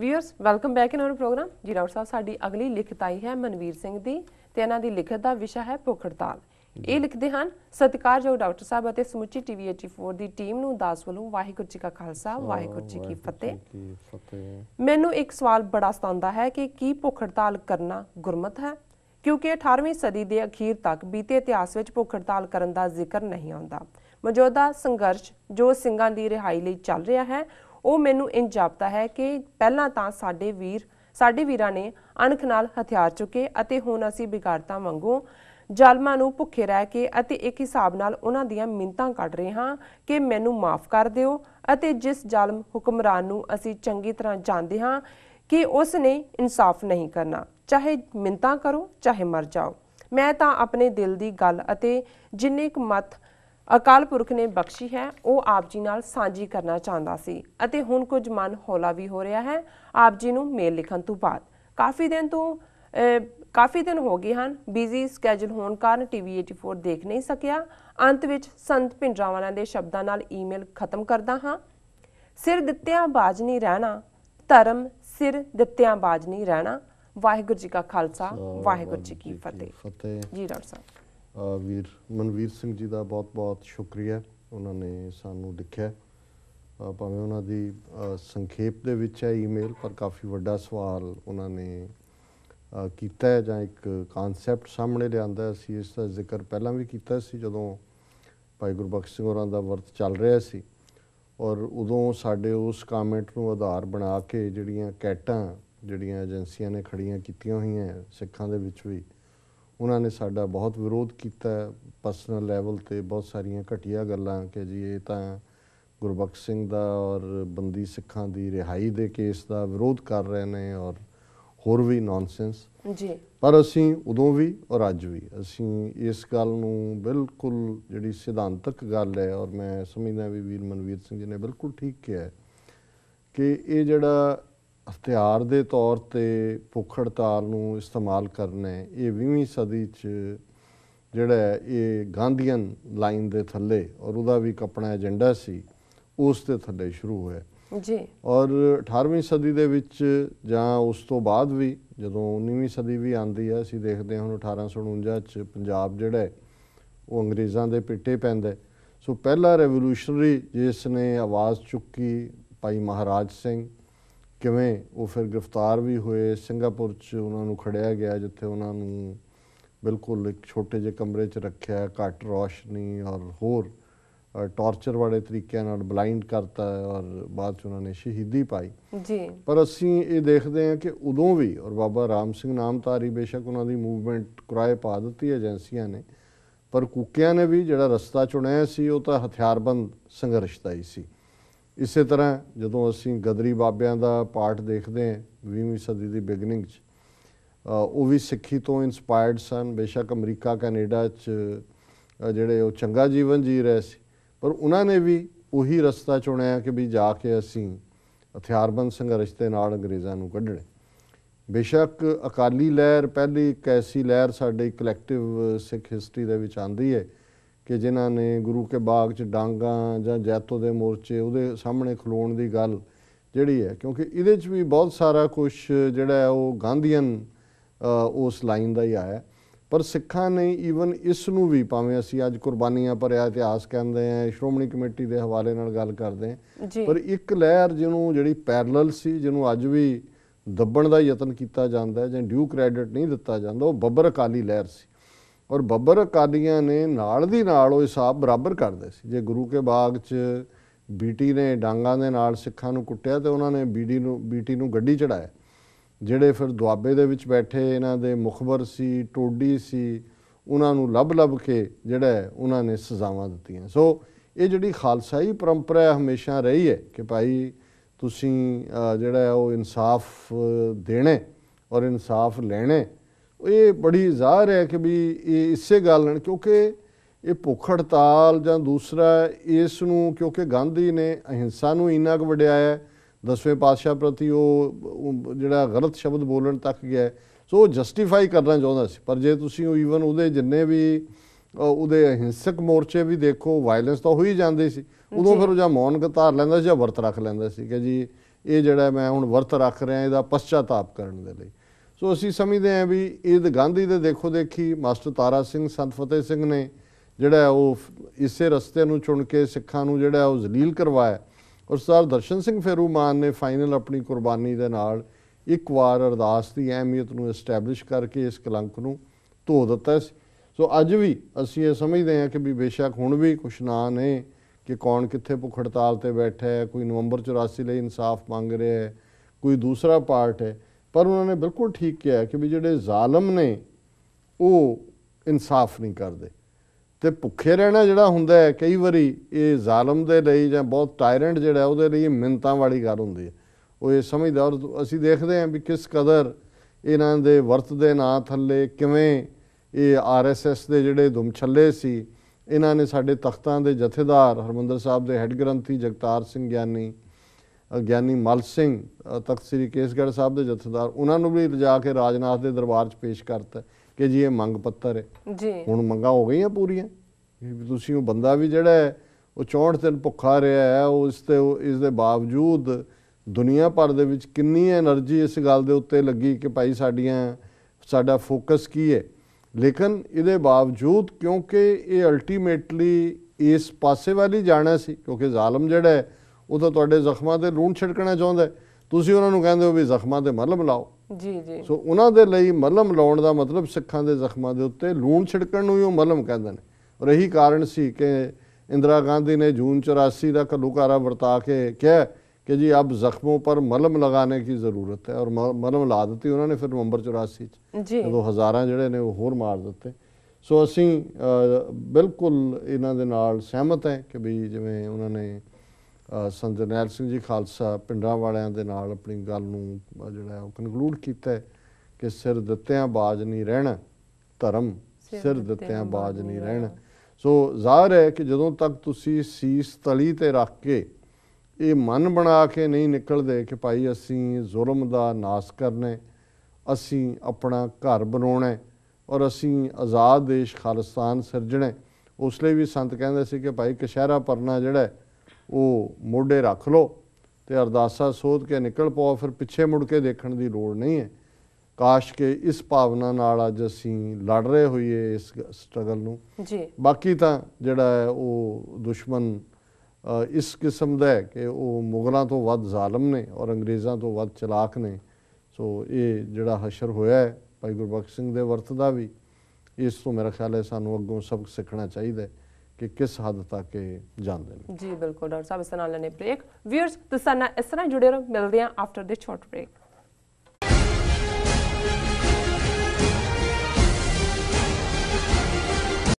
viewers welcome back in our program ਜੀ ਰਾਉਤ ਸਾਹਿਬ ਸਾਡੀ ਅਗਲੀ ਲਿਖਤ ਆਈ ਹੈ ਮਨਵੀਰ ਸਿੰਘ ਦੀ ਤੇ ਇਹਨਾਂ ਦੀ ਲਿਖਤ ਦਾ ਵਿਸ਼ਾ ਹੈ ਭੁੱਖ ਹੜਤਾਲ ਇਹ ਲਿਖਦੇ ਹਨ ਸਤਿਕਾਰਯੋਗ ਡਾਕਟਰ ਸਾਹਿਬ ਅਤੇ ਸਮੁੱਚੀ ਟੀਵੀ 84 ਦੀ ਟੀਮ ਨੂੰ ਦਾਸ ਵੱਲੋਂ ਵਾਹਿਗੁਰੂ ਜੀ ਕਾ ਖਾਲਸਾ ਵਾਹਿਗੁਰੂ ਜੀ ਕੀ ਫਤਿਹ ਮੈਨੂੰ ਇੱਕ ਸਵਾਲ ਬੜਾ ਸਤਾਉਂਦਾ ਹੈ ਕਿ ਕੀ ਭੁੱਖ ਹੜਤਾਲ ਕਰਨਾ ਗੁਰਮਤ ਹੈ ਕਿਉਂਕਿ 18ਵੀਂ ਸਦੀ ਦੇ ਅਖੀਰ ਤੱਕ ਬੀਤੇ ਇਤਿਹਾਸ ਵਿੱਚ ਭੁੱਖ ਹੜਤਾਲ ਕਰਨ ਦਾ ਜ਼ਿਕਰ ਨਹੀਂ ਆਉਂਦਾ ਮੌਜੂਦਾ ਸੰਘਰਸ਼ ਜੋ ਸਿੰਘਾਂ ਦੀ ਰਿਹਾਈ ਲਈ ਚੱਲ ਰਿਹਾ ਹੈ ਉਹ ਮੈਨੂੰ ਇੰਜ ਜਾਪਦਾ ਹੈ ਕਿ ਪਹਿਲਾਂ ਤਾਂ ਸਾਡੇ ਵੀਰ ਸਾਡੇ ਵੀਰਾਂ ਨੇ ਅਣਖ ਨਾਲ ਹਥਿਆਰ ਚੁੱਕੇ ਅਤੇ ਹੁਣ ਅਸੀਂ ਬਿਗਾੜਤਾ ਵਾਂਗੂ ਜਾਲਮਾਂ ਨੂੰ ਭੁੱਖੇ ਰਹਿ ਕੇ ਅਤੇ ਇੱਕ ਹਿਸਾਬ ਨਾਲ ਉਹਨਾਂ ਦੀਆਂ ਮਿੰਤਾਂ ਕੱਢ ਰਹੇ ਹਾਂ ਕਿ ਮੈਨੂੰ ਮਾਫ ਕਰ ਦਿਓ ਅਤੇ ਜਿਸ ਜਾਲਮ ਹੁਕਮਰਾਨ ਨੂੰ ਅਸੀਂ ਚੰਗੀ ਤਰ੍ਹਾਂ ਜਾਣਦੇ ਹਾਂ ਕਿ ਉਸ ਨੇ ਇਨਸਾਫ ਨਹੀਂ ਕਰਨਾ ਚਾਹੇ ਮਿੰਤਾਂ ਕਰੋ ਚਾਹੇ ਮਰ ਜਾਓ ਮੈਂ ਤਾਂ ਆਪਣੇ ਦਿਲ ਦੀ ਗੱਲ ਅਤੇ ਜਿੰਨੇ ਕੁ ਮਤ ਅਕਾਲ ਪੁਰਖ ਨੇ ਬਖਸ਼ੀ ਹੈ ਉਹ ਆਪ ਜੀ ਨਾਲ ਸਾਂਝੀ ਕਰਨਾ ਚਾਹੁੰਦਾ ਸੀ ਅਤੇ ਹੁਣ ਕੁਝ ਮਨ ਹੌਲਾ ਵੀ ਹੋ ਰਿਹਾ ਹੈ ਆਪ ਜੀ ਨੂੰ ਮੇਲ ਲਿਖਣ ਤੋਂ ਬਾਅਦ ਕਾਫੀ ਦਿਨ ਤੋਂ ਕਾਫੀ ਦਿਨ ਹੋ ਗਏ ਹਨ ਬਿਜ਼ੀ ਸਕੇਜੂਲ ਹੋਣ ਕਾਰਨ ਟੀਵੀ 84 ਦੇਖ ਨਹੀਂ ਸਕਿਆ ਅੰਤ ਵਿੱਚ ਸੰਤ ਪਿੰਡਰਾਵਾਲਾ ਦੇ ਸ਼ਬਦਾਂ ਨਾਲ ਈਮੇਲ ਖਤਮ ਕਰਦਾ ਹਾਂ ਸਿਰ ਦਿੱਤਿਆਂ ਬਾਜ ਨਹੀਂ ਰਹਿਣਾ ਧਰਮ ਸਿਰ ਦਿੱਤਿਆਂ ਬਾਜ ਨਹੀਂ ਰਹਿਣਾ ਵਾਹਿਗੁਰੂ ਜੀ ਕਾ ਖਾਲਸਾ ਵਾਹਿਗੁਰੂ ਜੀ ਕੀ ਫਤਿਹ ਜੀ ਡਾਕਟਰ ਸਾਹਿਬ ਵੀਰ ਮਨਵੀਰ ਸਿੰਘ ਜੀ ਦਾ ਬਹੁਤ-ਬਹੁਤ ਸ਼ੁਕਰੀਆ ਉਹਨਾਂ ਨੇ ਸਾਨੂੰ ਲਿਖਿਆ ਭਾਵੇਂ ਉਹਨਾਂ ਦੀ ਸੰਖੇਪ ਦੇ ਵਿੱਚ ਹੈ ਈਮੇਲ ਪਰ ਕਾਫੀ ਵੱਡਾ ਸਵਾਲ ਉਹਨਾਂ ਨੇ ਕੀਤਾ ਹੈ ਜਾਂ ਇੱਕ ਕਨਸੈਪਟ ਸਾਹਮਣੇ ਲਿਆਂਦਾ ਸੀ ਇਸ ਦਾ ਜ਼ਿਕਰ ਪਹਿਲਾਂ ਵੀ ਕੀਤਾ ਸੀ ਜਦੋਂ ਭਾਈ ਗੁਰਬਖਸ਼ ਸਿੰਘ ਹੋਰਾਂ ਦਾ ਵਰਤ ਚੱਲ ਰਿਹਾ ਸੀ ਔਰ ਉਦੋਂ ਸਾਡੇ ਉਸ ਕਮੈਂਟ ਨੂੰ ਆਧਾਰ ਬਣਾ ਕੇ ਜਿਹੜੀਆਂ ਕੈਟਾਂ ਜਿਹੜੀਆਂ ਏਜੰਸੀਆਂ ਨੇ ਖੜੀਆਂ ਕੀਤੀਆਂ ਹੋਈਆਂ ਸਿੱਖਾਂ ਦੇ ਵਿੱਚ ਵੀ ਉਹਨਾਂ ਨੇ ਸਾਡਾ ਬਹੁਤ ਵਿਰੋਧ ਕੀਤਾ ਪਰਸਨਲ ਲੈਵਲ ਤੇ ਬਹੁਤ ਸਾਰੀਆਂ ਘਟੀਆਂ ਗੱਲਾਂ ਕਿ ਜੀ ਇਹ ਤਾਂ ਗੁਰਬਖਸ਼ ਸਿੰਘ ਦਾ ਔਰ ਬੰਦੀ ਸਿੱਖਾਂ ਦੀ ਰਿਹਾਈ ਦੇ ਕੇਸ ਦਾ ਵਿਰੋਧ ਕਰ ਰਹੇ ਨੇ ਔਰ ਹੋਰ ਵੀ ਨੌਨਸੈਂਸ ਜੀ ਪਰ ਅਸੀਂ ਉਦੋਂ ਵੀ ਔਰ ਅੱਜ ਵੀ ਅਸੀਂ ਇਸ ਗੱਲ ਨੂੰ ਬਿਲਕੁਲ ਜਿਹੜੀ ਸਿਧਾਂਤਕ ਗੱਲ ਹੈ ਔਰ ਮੈਂ ਸਮਝਦਾ ਵੀ ਵੀਰ ਮਨਵੀਰ ਸਿੰਘ ਜੀ ਨੇ ਬਿਲਕੁਲ ਠੀਕ ਕਿਹਾ ਕਿ ਇਹ ਜਿਹੜਾ ਹਥਿਆਰ ਦੇ ਤੌਰ ਤੇ ਭੁੱਖ ਹੜਤਾਲ ਨੂੰ ਇਸਤੇਮਾਲ ਕਰਨੇ ਇਹ 20ਵੀਂ ਸਦੀ 'ਚ ਜਿਹੜਾ ਇਹ ਗਾਂਧੀਅਨ ਲਾਈਨ ਦੇ ਥੱਲੇ ਔਰ ਉਹਦਾ ਵੀ ਕਪੜਾ ਏਜੰਡਾ ਸੀ ਉਸ ਤੇ ਥੱਲੇ ਸ਼ੁਰੂ ਹੋਇਆ ਜੀ ਔਰ 18ਵੀਂ ਸਦੀ ਦੇ ਵਿੱਚ ਜਾਂ ਉਸ ਤੋਂ ਬਾਅਦ ਵੀ ਜਦੋਂ 19ਵੀਂ ਸਦੀ ਵੀ ਆਂਦੀ ਹੈ ਅਸੀਂ ਦੇਖਦੇ ਹਾਂ ਹੁਣ 1849 ਚ ਪੰਜਾਬ ਜਿਹੜਾ ਉਹ ਅੰਗਰੇਜ਼ਾਂ ਦੇ ਪਿੱਟੇ ਪੈਂਦਾ ਸੋ ਪਹਿਲਾ ਰੈਵੋਲੂਸ਼ਨਰੀ ਜਿਸ ਨੇ ਆਵਾਜ਼ ਚੁੱਕੀ ਭਾਈ ਮਹਾਰਾਜ ਸਿੰਘ ਕਿਵੇਂ ਉਹ ਫਿਰ ਗ੍ਰਿਫਤਾਰ ਵੀ ਹੋਏ ਸਿੰਗਾਪੁਰ 'ਚ ਉਹਨਾਂ ਨੂੰ ਖੜਿਆ ਗਿਆ ਜਿੱਥੇ ਉਹਨਾਂ ਨੂੰ ਬਿਲਕੁਲ ਇੱਕ ਛੋਟੇ ਜਿਹੇ ਕਮਰੇ 'ਚ ਰੱਖਿਆ ਘੱਟ ਰੋਸ਼ਨੀ ਔਰ ਹੋਰ ਟਾਰਚਰ ਵਾਲੇ ਤਰੀਕਿਆਂ ਨਾਲ ਬਲਾਈਂਡ ਕਰਤਾ ਔਰ ਬਾਅਦ ਚ ਉਹਨਾਂ ਨੇ ਸ਼ਹੀਦੀ ਪਾਈ ਜੀ ਪਰ ਅਸੀਂ ਇਹ ਦੇਖਦੇ ਹਾਂ ਕਿ ਉਦੋਂ ਵੀ ਔਰ ਬਾਬਾ ਰਾਮ ਸਿੰਘ ਨਾਮਤਾਰੀ ਬੇਸ਼ੱਕ ਉਹਨਾਂ ਦੀ ਮੂਵਮੈਂਟ ਕਿਰਾਏ ਪਾ ਦਿੱਤੀ ਏਜੰਸੀਆਂ ਨੇ ਪਰ ਕੁੱਕਿਆਂ ਨੇ ਵੀ ਜਿਹੜਾ ਰਸਤਾ ਚੁਣਿਆ ਸੀ ਉਹ ਤਾਂ ਹਥਿਆਰਬੰਦ ਸੰਘਰਸ਼ ਦਾ ਹੀ ਸੀ ਇਸੇ ਤਰ੍ਹਾਂ ਜਦੋਂ ਅਸੀਂ ਗਦਰੀ ਬਾਬਿਆਂ ਦਾ ਪਾਠ ਦੇਖਦੇ ਹਾਂ 20ਵੀਂ ਸਦੀ ਦੀ ਬਿਗਨਿੰਗ 'ਚ ਉਹ ਵੀ ਸਿੱਖੀ ਤੋਂ ਇਨਸਪਾਇਰਡ ਸਨ ਬੇਸ਼ੱਕ ਅਮਰੀਕਾ ਕੈਨੇਡਾ 'ਚ ਜਿਹੜੇ ਉਹ ਚੰਗਾ ਜੀਵਨ ਜੀ ਰਹੇ ਸੀ ਪਰ ਉਹਨਾਂ ਨੇ ਵੀ ਉਹੀ ਰਸਤਾ ਚੁਣਿਆ ਕਿ ਵੀ ਜਾ ਕੇ ਅਸੀਂ ਹਥਿਆਰਬੰਦ ਸੰਘਰਸ਼ ਦੇ ਨਾਲ ਅੰਗਰੇਜ਼ਾਂ ਨੂੰ ਕੱਢਣੇ ਬੇਸ਼ੱਕ ਅਕਾਲੀ ਲਹਿਰ ਪਹਿਲੀ ਕੈਸੀ ਲਹਿਰ ਸਾਡੇ ਕਲੈਕਟਿਵ ਸਿੱਖ ਹਿਸਟਰੀ ਦੇ ਵਿੱਚ ਆਂਦੀ ਹੈ ਕਿ ਜਿਨ੍ਹਾਂ ਨੇ ਗੁਰੂ ਕੇ ਬਾਗ 'ਚ ਡਾਂਗਾ ਜਾਂ ਜੈਤੋ ਦੇ ਮੋਰਚੇ ਉਹਦੇ ਸਾਹਮਣੇ ਖਲੋਣ ਦੀ ਗੱਲ ਜਿਹੜੀ ਹੈ ਕਿਉਂਕਿ ਇਹਦੇ 'ਚ ਵੀ ਬਹੁਤ ਸਾਰਾ ਕੁਝ ਜਿਹੜਾ ਹੈ ਉਹ ਗਾਂਧੀਅਨ ਉਸ ਲਾਈਨ ਦਾ ਹੀ ਆਇਆ ਪਰ ਸਿੱਖਾਂ ਨੇ ਈਵਨ ਇਸ ਨੂੰ ਵੀ ਭਾਵੇਂ ਅਸੀਂ ਅੱਜ ਕੁਰਬਾਨੀਆਂ ਭਰਿਆ ਇਤਿਹਾਸ ਕਹਿੰਦੇ ਆ ਸ਼੍ਰੋਮਣੀ ਕਮੇਟੀ ਦੇ ਹਵਾਲੇ ਨਾਲ ਗੱਲ ਕਰਦੇ ਆ ਪਰ ਇੱਕ ਲਹਿਰ ਜਿਹਨੂੰ ਜਿਹੜੀ ਪੈਰਲਲ ਸੀ ਜਿਹਨੂੰ ਅੱਜ ਵੀ ਦੱਬਣ ਦਾ ਯਤਨ ਕੀਤਾ ਜਾਂਦਾ ਜਾਂ ਡਿਊ ਕ੍ਰੈਡਿਟ ਨਹੀਂ ਦਿੱਤਾ ਜਾਂਦਾ ਉਹ ਬੱਬਰ ਅਕਾਲੀ ਲਹਿਰ ਸੀ ਔਰ ਬੱਬਰ ਕਾਦੀਆਂ ਨੇ ਨਾਲ ਦੀ ਨਾਲ ਉਹ ਹਿਸਾਬ ਬਰਾਬਰ ਕਰਦੇ ਸੀ ਜੇ ਗੁਰੂ ਕੇ ਬਾਗ 'ਚ ਬੀਟੀ ਨੇ ਡਾਂਗਾ ਦੇ ਨਾਲ ਸਿੱਖਾਂ ਨੂੰ ਕੁੱਟਿਆ ਤੇ ਉਹਨਾਂ ਨੇ ਬੀਡੀ ਨੂੰ ਬੀਟੀ ਨੂੰ ਗੱਡੀ ਚੜਾਇਆ ਜਿਹੜੇ ਫਿਰ ਦੁਆਬੇ ਦੇ ਵਿੱਚ ਬੈਠੇ ਇਹਨਾਂ ਦੇ ਮੁਖਬਰ ਸੀ ਟੋਡੀ ਸੀ ਉਹਨਾਂ ਨੂੰ ਲੱਭ-ਲੱਭ ਕੇ ਜਿਹੜਾ ਉਹਨਾਂ ਨੇ ਸਜ਼ਾਵਾਂ ਦਿੱਤੀਆਂ ਸੋ ਇਹ ਜਿਹੜੀ ਖਾਲਸਾਈ ਪਰੰਪਰਾ ਹਮੇਸ਼ਾ ਰਹੀ ਹੈ ਕਿ ਭਾਈ ਤੁਸੀਂ ਜਿਹੜਾ ਉਹ ਇਨਸਾਫ ਦੇਣੇ ਔਰ ਇਨਸਾਫ ਲੈਣੇ ਇਹ ਬੜੀ ਜ਼ਾਹਰ ਹੈ ਕਿ ਵੀ ਇਹ ਇਸੇ ਗੱਲ ਨਾਲ ਕਿਉਂਕਿ ਇਹ ਭੁੱਖ ਹੜਤਾਲ ਜਾਂ ਦੂਸਰਾ ਇਸ ਨੂੰ ਕਿਉਂਕਿ ਗਾਂਧੀ ਨੇ ਅਹਿੰਸਾ ਨੂੰ ਇੰਨਾ ਕੁ ਹੈ ਦਸਵੇਂ ਪਾਤਸ਼ਾਹ ਪ੍ਰਤੀ ਉਹ ਜਿਹੜਾ ਗਲਤ ਸ਼ਬਦ ਬੋਲਣ ਤੱਕ ਗਿਆ ਸੋ ਜਸਟੀਫਾਈ ਕਰਨਾ ਚਾਹੁੰਦਾ ਸੀ ਪਰ ਜੇ ਤੁਸੀਂ ਉਹ ਈਵਨ ਉਹਦੇ ਜਿੰਨੇ ਵੀ ਉਹਦੇ ਅਹਿੰਸਕ ਮੋਰਚੇ ਵੀ ਦੇਖੋ ਵਾਇਲੈਂਸ ਤਾਂ ਹੋਈ ਜਾਂਦੀ ਸੀ ਉਦੋਂ ਫਿਰ ਉਹ ਜਾਂ ਮੌਨ ਘਤਾਰ ਲੈਂਦਾ ਸੀ ਜਾਂ ਵਰਤ ਰੱਖ ਲੈਂਦਾ ਸੀ ਕਿ ਜੀ ਇਹ ਜਿਹੜਾ ਮੈਂ ਹੁਣ ਵਰਤ ਰੱਖ ਰਿਹਾ ਇਹਦਾ ਪਛਤਾਪ ਕਰਨ ਦੇ ਲਈ ਸੋ ਅਸੀਂ ਸਮਝਦੇ ਹਾਂ ਵੀ ਇਹ ਗਾਂਧੀ ਦੇ ਦੇਖੋ ਦੇਖੀ ਮਾਸਟਰ ਤਾਰਾ ਸਿੰਘ ਸੰਤ ਫਤਿਹ ਸਿੰਘ ਨੇ ਜਿਹੜਾ ਉਹ ਇਸੇ ਰਸਤੇ ਨੂੰ ਚੁਣ ਕੇ ਸਿੱਖਾਂ ਨੂੰ ਜਿਹੜਾ ਉਹ ਜ਼ਲੀਲ ਕਰਵਾਇਆ ਔਰ ਸਰ ਦਰਸ਼ਨ ਸਿੰਘ ਫੇਰੂ ਮਾਨ ਨੇ ਫਾਈਨਲ ਆਪਣੀ ਕੁਰਬਾਨੀ ਦੇ ਨਾਲ ਇੱਕ ਵਾਰ ਅਰਦਾਸ ਦੀ ਅਹਿਮੀਅਤ ਨੂੰ ਐਸਟੈਬਲਿਸ਼ ਕਰਕੇ ਇਸ ਕਲੰਕ ਨੂੰ ਧੋ ਦਿੱਤਾ ਸੀ ਸੋ ਅੱਜ ਵੀ ਅਸੀਂ ਇਹ ਸਮਝਦੇ ਹਾਂ ਕਿ ਵੀ ਬੇਸ਼ੱਕ ਹੁਣ ਵੀ ਕੁਛ ਨਾ ਨੇ ਕਿ ਕੌਣ ਕਿੱਥੇ ਭੁੱਖ ਹੜਤਾਲ ਤੇ ਬੈਠਾ ਹੈ ਕੋਈ ਨਵੰਬਰ 84 ਲਈ ਇਨਸਾਫ ਮੰਗ ਰਿਹਾ ਹੈ ਕੋਈ ਦੂਸਰਾ ਪਾਰਟ ਹੈ ਪਰ ਉਹਨਾਂ ਨੇ ਬਿਲਕੁਲ ਠੀਕ ਕਿਹਾ ਕਿ ਵੀ ਜਿਹੜੇ ਜ਼ਾਲਮ ਨੇ ਉਹ ਇਨਸਾਫ ਨਹੀਂ ਕਰਦੇ ਤੇ ਭੁੱਖੇ ਰਹਿਣਾ ਜਿਹੜਾ ਹੁੰਦਾ ਹੈ ਕਈ ਵਾਰੀ ਇਹ ਜ਼ਾਲਮ ਦੇ ਲਈ ਜਾਂ ਬਹੁਤ ਟਾਇਰੈਂਟ ਜਿਹੜਾ ਉਹਦੇ ਲਈ ਮਿੰਤਾਂ ਵਾਲੀ ਗੱਲ ਹੁੰਦੀ ਹੈ ਉਹ ਇਹ ਸਮਝਦਾ ਔਰ ਅਸੀਂ ਦੇਖਦੇ ਹਾਂ ਵੀ ਕਿਸ ਕਦਰ ਇਹਨਾਂ ਦੇ ਵਰਤ ਦੇ ਨਾਂ ਥੱਲੇ ਕਿਵੇਂ ਇਹ ਆਰਐਸਐਸ ਦੇ ਜਿਹੜੇ ਦੁਮਛੱਲੇ ਸੀ ਇਹਨਾਂ ਨੇ ਸਾਡੇ ਤਖਤਾਂ ਦੇ ਜਥੇਦਾਰ ਹਰਮੰਦਰ ਸਾਹਿਬ ਦੇ ਹੈੱਡ ਗ੍ਰੰਥੀ ਜਗਤਾਰ ਸਿੰਘ ਗਿਆਨੀ ਗਿਆਨੀ ਮਲ ਸਿੰਘ ਤਖਤ ਸ੍ਰੀ ਕੇਸਗੜ੍ਹ ਸਾਹਿਬ ਦੇ ਜਥੇਦਾਰ ਉਹਨਾਂ ਨੂੰ ਵੀ ਲਿਜਾ ਕੇ ਰਾਜਨਾਥ ਦੇ ਦਰਬਾਰ 'ਚ ਪੇਸ਼ ਕਰਤਾ ਕਿ ਜੀ ਇਹ ਮੰਗ ਪੱਤਰ ਹੈ ਜੀ ਹੁਣ ਮੰਗਾਂ ਹੋ ਗਈਆਂ ਪੂਰੀਆਂ ਤੁਸੀਂ ਉਹ ਬੰਦਾ ਵੀ ਜਿਹੜਾ ਉਹ 64 ਦਿਨ ਭੁੱਖਾ ਰਿਹਾ ਹੈ ਉਹ ਇਸ ਤੇ ਇਸ ਦੇ ਬਾਵਜੂਦ ਦੁਨੀਆ ਭਰ ਦੇ ਵਿੱਚ ਕਿੰਨੀ એનર્ਜੀ ਇਸ ਗੱਲ ਦੇ ਉੱਤੇ ਲੱਗੀ ਕਿ ਭਾਈ ਸਾਡੀਆਂ ਸਾਡਾ ਫੋਕਸ ਕੀ ਹੈ ਲੇਕਿਨ ਇਹਦੇ ਬਾਵਜੂਦ ਕਿਉਂਕਿ ਇਹ ਅਲਟੀਮੇਟਲੀ ਇਸ ਪਾਸੇ ਵਾਲੀ ਜਾਣਾ ਸੀ ਕਿਉਂਕਿ ਜ਼ਾਲਮ ਜਿਹੜਾ ਹੈ ਉਹ ਤਾਂ ਤੁਹਾਡੇ ਜ਼ਖਮਾਂ ਤੇ ਲੂਣ ਛਿੜਕਣਾ ਚਾਹੁੰਦਾ ਤੁਸੀਂ ਉਹਨਾਂ ਨੂੰ ਕਹਿੰਦੇ ਹੋ ਵੀ ਜ਼ਖਮਾਂ ਤੇ ਮਲਮ ਲਾਓ ਜੀ ਜੀ ਸੋ ਉਹਨਾਂ ਦੇ ਲਈ ਮਲਮ ਲਾਉਣ ਦਾ ਮਤਲਬ ਸਿੱਖਾਂ ਦੇ ਜ਼ਖਮਾਂ ਦੇ ਉੱਤੇ ਲੂਣ ਛਿੜਕਣ ਨੂੰ ਹੀ ਉਹ ਮਲਮ ਕਹਿੰਦੇ ਨੇ ਔਰ ਇਹੀ ਕਾਰਨ ਸੀ ਕਿ ਇੰਦਰਾ ਗਾਂਧੀ ਨੇ ਜੂਨ 84 ਦਾ ਕਲੂਕਾਰਾ ਵਰਤਾ ਕੇ ਕਿਹਾ ਕਿ ਜੀ ਅਬ ਜ਼ਖਮੋਂ ਪਰ ਮਲਮ ਲਗਾਣੇ ਕੀ ਜ਼ਰੂਰਤ ਹੈ ਔਰ ਮਲਮ ਲਾ ਦਿੱਤੀ ਉਹਨਾਂ ਨੇ ਫਿਰ ਨਵੰਬਰ 84 ਚ ਜਦੋਂ ਹਜ਼ਾਰਾਂ ਜਿਹੜੇ ਨੇ ਉਹ ਹੋਰ ਮਾਰ ਦਿੱਤੇ ਸੋ ਅਸੀਂ ਬਿਲਕੁਲ ਇਹਨਾਂ ਦੇ ਨਾਲ ਸਹਿਮਤ ਹਾਂ ਕਿ ਵੀ ਜਿਵੇਂ ਉਹਨਾਂ ਨੇ ਸੰਤ ਸਿੰਘ ਜੀ ਖਾਲਸਾ ਪਿੰਡਾਂ ਵਾਲਿਆਂ ਦੇ ਨਾਲ ਆਪਣੀ ਗੱਲ ਨੂੰ ਜਿਹੜਾ ਉਹ ਕਨਕਲੂਡ ਕੀਤਾ ਕਿ ਸਿਰ ਦਿੱਤਿਆਂ ਬਾਜ ਨਹੀਂ ਰਹਿਣਾ ਧਰਮ ਸਿਰ ਦਿੱਤਿਆਂ ਬਾਜ ਨਹੀਂ ਰਹਿਣਾ ਸੋ ਜ਼ਾਹਰ ਹੈ ਕਿ ਜਦੋਂ ਤੱਕ ਤੁਸੀਂ ਸੀਸ ਤਲੀ ਤੇ ਰੱਖ ਕੇ ਇਹ ਮਨ ਬਣਾ ਕੇ ਨਹੀਂ ਨਿਕਲਦੇ ਕਿ ਭਾਈ ਅਸੀਂ ਜ਼ੁਲਮ ਦਾ ਨਾਸ ਕਰਨਾ ਅਸੀਂ ਆਪਣਾ ਘਰ ਬਣਾਉਣਾ ਔਰ ਅਸੀਂ ਆਜ਼ਾਦ ਦੇਸ਼ ਖਾਲਿਸਤਾਨ ਸਿਰਜਣਾ ਉਸ ਲਈ ਵੀ ਸੰਤ ਕਹਿੰਦੇ ਸੀ ਕਿ ਭਾਈ ਕਸ਼ਹਿਰਾ ਪਰਨਾ ਜਿਹੜਾ ਉਹ ਮੋਢੇ ਰੱਖ ਲਓ ਤੇ ਅਰਦਾਸਾ ਸੋਧ ਕੇ ਨਿਕਲ ਪਾਓ ਫਿਰ ਪਿੱਛੇ ਮੁੜ ਕੇ ਦੇਖਣ ਦੀ ਲੋੜ ਨਹੀਂ ਹੈ ਕਾਸ਼ ਕਿ ਇਸ ਭਾਵਨਾ ਨਾਲ ਅੱਜ ਅਸੀਂ ਲੜ ਰਹੇ ਹੋਈਏ ਇਸ ਸਟਰਗਲ ਨੂੰ ਜੀ ਬਾਕੀ ਤਾਂ ਜਿਹੜਾ ਹੈ ਉਹ ਦੁਸ਼ਮਣ ਇਸ ਕਿਸਮ ਦਾ ਹੈ ਕਿ ਉਹ ਮੁਗਲਾਂ ਤੋਂ ਵੱਧ ਜ਼ਾਲਮ ਨੇ ਔਰ ਅੰਗਰੇਜ਼ਾਂ ਤੋਂ ਵੱਧ ਚਲਾਕ ਨੇ ਸੋ ਇਹ ਜਿਹੜਾ ਹਸ਼ਰ ਹੋਇਆ ਹੈ ਭਾਈ ਗੁਰਬਖਸ਼ ਸਿੰਘ ਦੇ ਵਰਤ ਦਾ ਵੀ ਇਸ ਤੋਂ ਮੇਰਾ ਖਿਆਲ ਹੈ ਸਾਨੂੰ ਅੱਗੋਂ ਸਬਕ ਸਿੱਖਣਾ ਚਾਹੀਦਾ ਹੈ ਕਿ ਕਿਸ ਹੱਦ ਤੱਕ ਇਹ ਜਾਂਦੇ ਨੇ ਜੀ ਬਿਲਕੁਲ ਡਾਕਟਰ ਸਾਹਿਬ ਇਸ ਨਾਲ ਲੈਣੇ ਬ੍ਰੇਕ ਵੀਅਰਸ ਤੁਸੀਂ ਇਸ ਤਰ੍ਹਾਂ ਜੁੜੇ ਰਹੋ ਮਿਲਦੇ ਆਂ ਆਫਟਰ ਦੇ ਸ਼ਾਰਟ ਬ੍ਰੇਕ